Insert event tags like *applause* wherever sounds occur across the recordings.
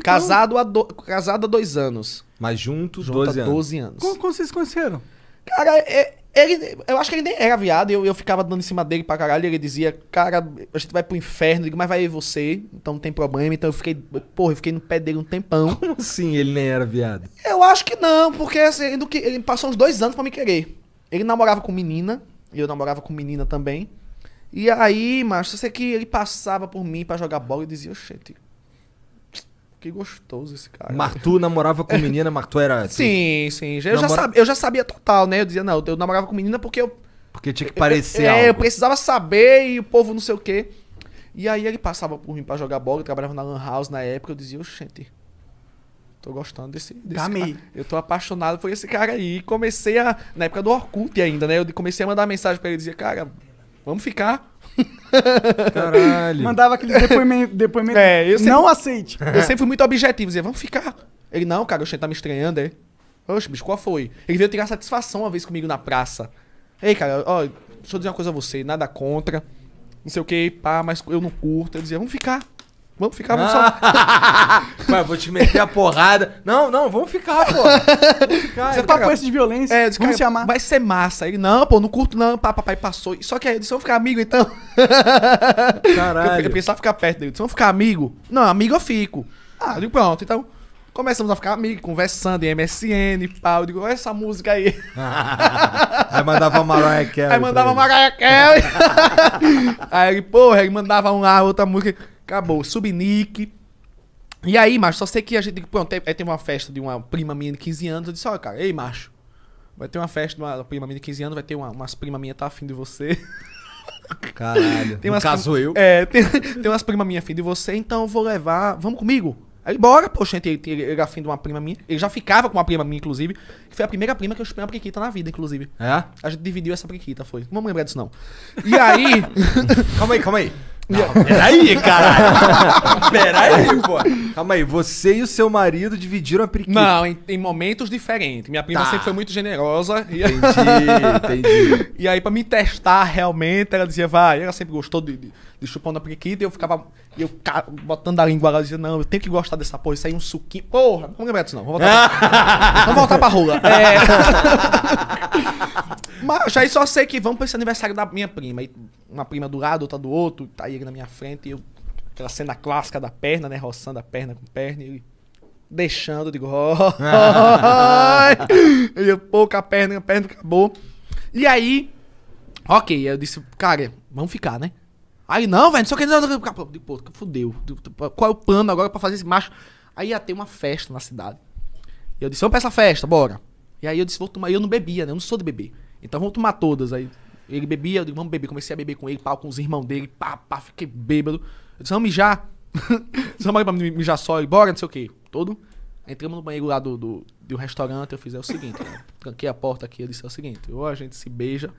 Então- casado, há do... Casado dois anos. Mas juntos, Junto 12 anos. 12 anos. Como, como vocês se conheceram? Cara, é, ele, eu acho que ele nem era viado, eu, eu ficava dando em cima dele pra caralho. Ele dizia, cara, a gente vai pro inferno. Eu digo, mas vai você, então não tem problema. Então eu fiquei, porra, eu fiquei no pé dele um tempão. *laughs* Como assim ele nem era viado? Eu acho que não, porque assim, ele, ele passou uns dois anos pra me querer. Ele namorava com menina, e eu namorava com menina também. E aí, macho, eu sei que ele passava por mim pra jogar bola e dizia, oxente, que gostoso esse cara. Martu namorava com menina, Martu era. *laughs* Assim, sim, sim. Eu, namora... já sabia, eu já sabia total, né? Eu dizia, não, eu namorava com menina porque eu. Porque tinha que parecer. É, eu, é, algo. eu precisava saber e o povo não sei o quê. E aí ele passava por mim pra jogar bola, eu trabalhava na Lan House na época, eu dizia, oxente. tô gostando desse, desse Amei. Tá cara. Eu tô apaixonado por esse cara aí. E comecei a. Na época do Orkut ainda, né? Eu comecei a mandar mensagem pra ele e dizia, cara, vamos ficar. Caralho. Mandava aquele depoimento. depoimento é, eu sempre, não aceite. Eu sempre fui muito objetivo, dizia, vamos ficar. Ele, não, cara, o Xen tá me estranhando, é. Oxe, bicho, qual foi? Ele veio tirar satisfação uma vez comigo na praça. Ei, cara, ó, deixa eu dizer uma coisa a você, nada contra. Não sei o que, pá, mas eu não curto. Eu dizia, vamos ficar. Vamos ficar, vamos ah, só. Ué, *laughs* vou te meter a porrada. Não, não, vamos ficar, pô. Vamos ficar. Você tá com esse de violência? É, disse, vamos cara, se amar. Vai ser massa. Ele, não, pô, não curto, não. papai passou. Só que aí disse, vamos ficar amigo, então. Caralho. Eu, pensava ficar perto dele. Disse, vamos ficar amigo? Não, amigo eu fico. Ah, eu digo, pronto, então. Começamos a ficar amigos, conversando em MSN, pau. Eu digo, olha essa música aí. *laughs* aí mandava Mariah Carey. Aí mandava Mariah Carey. *laughs* aí ele, porra, ele mandava uma outra música. Acabou, Subnick. E aí, macho, só sei que a gente. Tipo, pronto, aí tem uma festa de uma prima minha de 15 anos. Eu disse, olha, cara, ei, macho. Vai ter uma festa de uma prima minha de 15 anos, vai ter uma, umas prima minha tá afim de você. *laughs* Caralho. Tem umas, caso eu. É, tem, *laughs* tem umas primas minhas afim de você, então eu vou levar. Vamos comigo. Aí bora, poxa, ele, ele, ele era afim de uma prima minha. Ele já ficava com uma prima minha, inclusive. Que foi a primeira prima que eu chupei uma priquita na vida, inclusive. É? A gente dividiu essa priquita, foi. Não vamos lembrar disso, não. E aí. *laughs* calma aí, calma aí. *laughs* peraí, caralho. *laughs* peraí, pô. Calma aí, você e o seu marido dividiram a periquita. Não, em, em momentos diferentes. Minha prima Tá. sempre foi muito generosa. Entendi, *laughs* entendi. E aí, pra me testar realmente, ela dizia, vai. Ela sempre gostou de, de, de chupão periquita. E eu ficava eu botando a língua lá. Ela dizia, não, eu tenho que gostar dessa porra. Isso aí é um suquinho. Porra, não lembro disso não. Vamos voltar pra, vamos voltar pra rola. É. Mas aí só sei que vamos pra esse aniversário da minha prima. uma prima do lado, outra do outro, tá aí na minha frente, e eu. Aquela cena clássica da perna, né? Roçando a perna com perna, e deixando, *laughs* eu digo, ó. Oh, eu, pouca perna, a perna acabou. E aí, ok, eu disse, cara, vamos ficar, né? Aí, não, velho, não sei o que, não, não, não. fudeu. Qual é o plano agora pra fazer esse macho? Aí ia ter uma festa na cidade. E eu disse, vamos pra essa festa, bora. E aí eu disse, vou tomar. E eu não bebia, né? Eu não sou de beber. Então vamos tomar todas. Aí ele bebia, eu digo, vamos beber. Comecei a beber com ele, pau, com os irmãos dele, pá, pá, fiquei bêbado. Eu disse, vamos mijar. *laughs* Vamos ali pra mijar só, e bora, não sei o quê. Todo. Entramos no banheiro lá do, do, do restaurante, eu fiz, é o seguinte, tranquei a porta aqui, eu disse, é o seguinte, ou a gente se beija,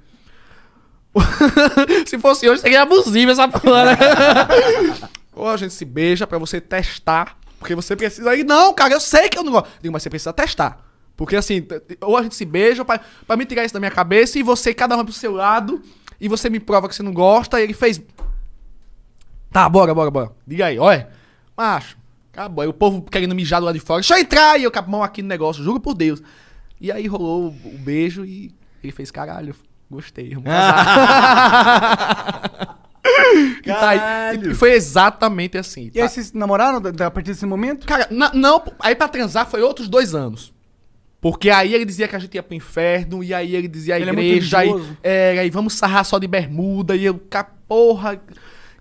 *laughs* se fosse hoje, seria abusivo essa porra, né? *laughs* Ou a gente se beija pra você testar, porque você precisa aí. Não, cara, eu sei que eu não gosto. Digo, mas você precisa testar. Porque assim, ou a gente se beija, pra, pra me tirar isso da minha cabeça, e você, cada um pro seu lado, e você me prova que você não gosta, e ele fez. Tá, bora, bora, bora. Diga aí, olha. Macho, acabou. Aí o povo querendo mijar do lado de fora. Deixa eu entrar! E eu com a mão aqui no negócio, juro por Deus. E aí rolou o um beijo e ele fez, caralho, gostei, vamos *laughs* *laughs* E, tá, e foi exatamente assim. E tá. aí vocês namoraram a partir desse momento? Cara, na, não, aí pra transar foi outros dois anos. Porque aí ele dizia que a gente ia pro inferno, e aí ele dizia a ele é igreja, é e, é, aí vamos sarrar só de bermuda, e eu, porra.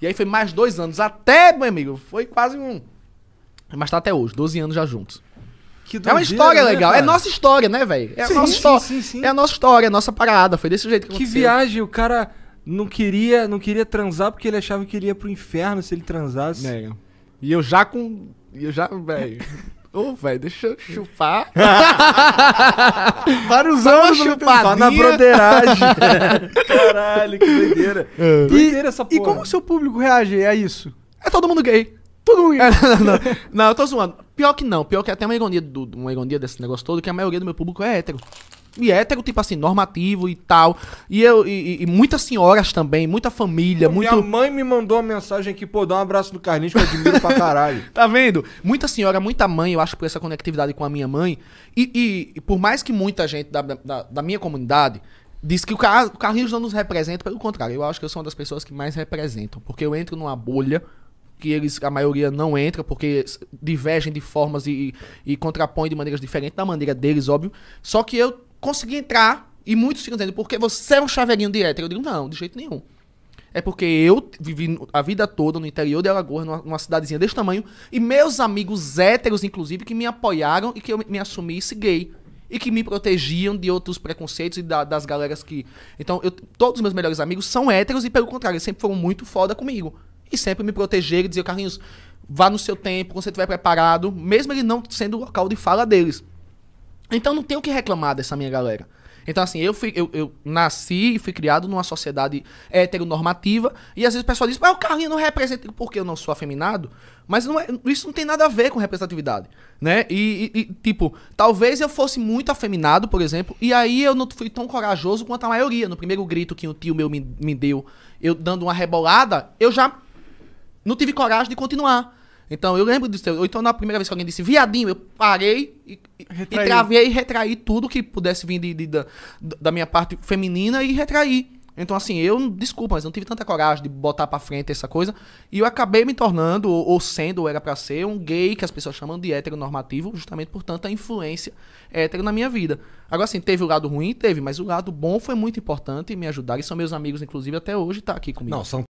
E aí foi mais dois anos, até, meu amigo, foi quase um. Mas tá até hoje, 12 anos já juntos. Doideira, é uma história né, legal. É cara? é nossa história, né, velho? É, sim, a nossa sim, história. Sim, é a nossa história, a nossa parada. Foi desse jeito que, aconteceu. Que viagem, o cara não queria, não queria transar porque ele achava que ele ia pro inferno se ele transasse. É. E eu já com. Eu já, velho. *laughs* Ô, oh, velho, deixa eu chupar. Para *laughs* os anos chupadinha. na broderagem. *laughs* Caralho, que doideira. É. Doideira essa porra. E como o seu público reage a isso? É todo mundo gay. Todo mundo gay. É, não, não, não. não, eu tô zoando. Pior que não. Pior que é até uma ironia, do, uma ironia desse negócio todo, que a maioria do meu público é hétero e é hétero, tipo assim, normativo e tal. E eu e, e muitas senhoras também, muita família, Pô, muito... Minha mãe me mandou uma mensagem aqui, pô, dá um abraço no Carlinhos que eu admiro pra caralho. *laughs* tá vendo? Muita senhora, muita mãe, eu acho, por essa conectividade com a minha mãe. E, e, e por mais que muita gente da, da, da minha comunidade diz que o, Car o Carlinhos não nos representa, pelo contrário, eu acho que eu sou uma das pessoas que mais representam. Porque eu entro numa bolha que eles, a maioria não entra, porque divergem de formas e, e, e contrapõem de maneiras diferentes, da maneira deles, óbvio. Só que eu consegui entrar e muitos ficam dizendo, porque você é um chaveirinho de hétero. Eu digo, não, de jeito nenhum. É porque eu vivi a vida toda no interior de Alagoas, numa, numa cidadezinha desse tamanho, e meus amigos héteros, inclusive, que me apoiaram e que eu me assumisse gay. E que me protegiam de outros preconceitos e da, das galeras que. Então, eu, todos os meus melhores amigos são héteros e, pelo contrário, eles sempre foram muito foda comigo. E sempre me protegeram e diziam, Carlinhos, vá no seu tempo, quando você estiver preparado, mesmo ele não sendo o local de fala deles. Então não tem o que reclamar dessa minha galera. Então, assim, eu, fui, eu, eu nasci e fui criado numa sociedade heteronormativa, e às vezes o pessoal diz, mas o Carlinho não representa porque eu não sou afeminado, mas não é, isso não tem nada a ver com representatividade, né? E, e, e, tipo, talvez eu fosse muito afeminado, por exemplo, e aí eu não fui tão corajoso quanto a maioria. No primeiro grito que o tio meu me, me deu, eu dando uma rebolada, eu já não tive coragem de continuar. Então eu lembro disso. Ou então na primeira vez que alguém disse viadinho, eu parei e, e travei e retraí tudo que pudesse vir de, de, da, da minha parte feminina e retraí. Então, assim, eu, desculpa, mas não tive tanta coragem de botar pra frente essa coisa. E eu acabei me tornando, ou, ou sendo, ou era pra ser, um gay, que as pessoas chamam de heteronormativo, justamente por tanta influência hétero na minha vida. Agora, assim, teve o lado ruim? Teve, mas o lado bom foi muito importante e me ajudaram. E são meus amigos, inclusive, até hoje, tá aqui comigo. Não, são